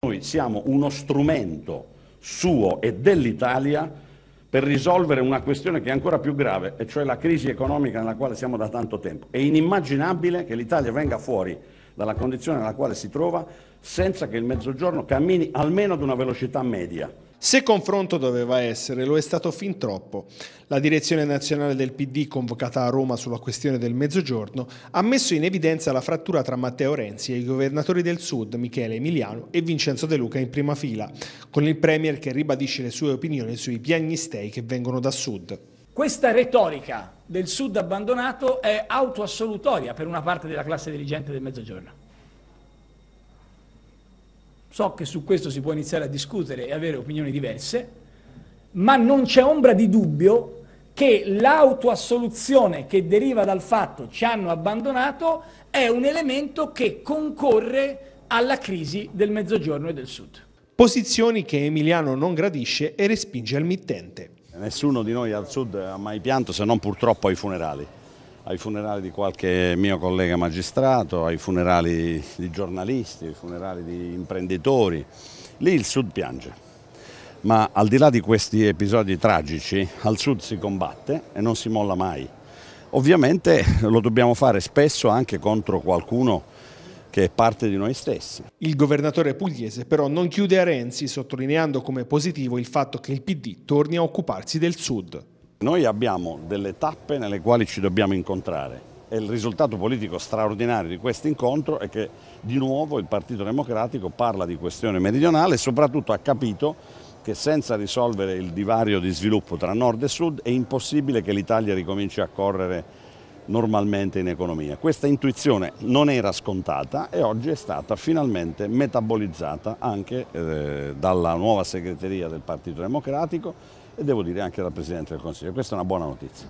Noi siamo uno strumento suo e dell'Italia per risolvere una questione che è ancora più grave, e cioè la crisi economica nella quale siamo da tanto tempo. È inimmaginabile che l'Italia venga fuori dalla condizione nella quale si trova senza che il Mezzogiorno cammini almeno ad una velocità media. Se confronto doveva essere, lo è stato fin troppo. La direzione nazionale del PD, convocata a Roma sulla questione del mezzogiorno, ha messo in evidenza la frattura tra Matteo Renzi e i governatori del Sud, Michele Emiliano e Vincenzo De Luca in prima fila, con il Premier che ribadisce le sue opinioni sui piagnistei che vengono da Sud. Questa retorica del Sud abbandonato è autoassolutoria per una parte della classe dirigente del Mezzogiorno. So che su questo si può iniziare a discutere e avere opinioni diverse, ma non c'è ombra di dubbio che l'autoassoluzione che deriva dal fatto ci hanno abbandonato è un elemento che concorre alla crisi del Mezzogiorno e del Sud. Posizioni che Emiliano non gradisce e respinge al mittente. Nessuno di noi al Sud ha mai pianto se non purtroppo ai funerali ai funerali di qualche mio collega magistrato, ai funerali di giornalisti, ai funerali di imprenditori. Lì il Sud piange. Ma al di là di questi episodi tragici, al Sud si combatte e non si molla mai. Ovviamente lo dobbiamo fare spesso anche contro qualcuno che è parte di noi stessi. Il governatore pugliese però non chiude a Renzi sottolineando come positivo il fatto che il PD torni a occuparsi del Sud. Noi abbiamo delle tappe nelle quali ci dobbiamo incontrare e il risultato politico straordinario di questo incontro è che di nuovo il Partito Democratico parla di questione meridionale e soprattutto ha capito che senza risolvere il divario di sviluppo tra nord e sud è impossibile che l'Italia ricominci a correre normalmente in economia. Questa intuizione non era scontata e oggi è stata finalmente metabolizzata anche eh, dalla nuova segreteria del Partito Democratico e devo dire anche dal Presidente del Consiglio. Questa è una buona notizia.